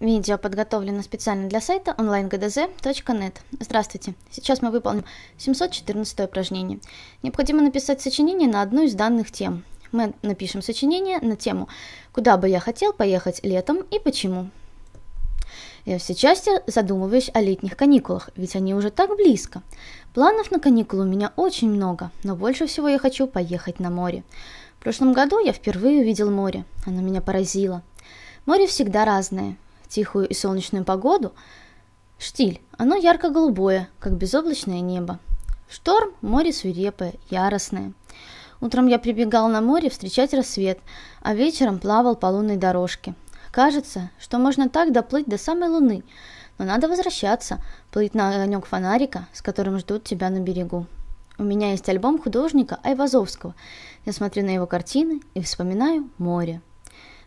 Видео подготовлено специально для сайта onlinegdz.net. Здравствуйте! Сейчас мы выполним 714 упражнение. Необходимо написать сочинение на одну из данных тем. Мы напишем сочинение на тему «Куда бы я хотел поехать летом и почему?». Я все чаще задумываюсь о летних каникулах, ведь они уже так близко. Планов на каникулы у меня очень много, но больше всего я хочу поехать на море. В прошлом году я впервые увидел море. Оно меня поразило. Море всегда разное тихую и солнечную погоду, штиль, оно ярко-голубое, как безоблачное небо. Шторм, море свирепое, яростное. Утром я прибегал на море встречать рассвет, а вечером плавал по лунной дорожке. Кажется, что можно так доплыть до самой луны, но надо возвращаться, плыть на огонек фонарика, с которым ждут тебя на берегу. У меня есть альбом художника Айвазовского. Я смотрю на его картины и вспоминаю море.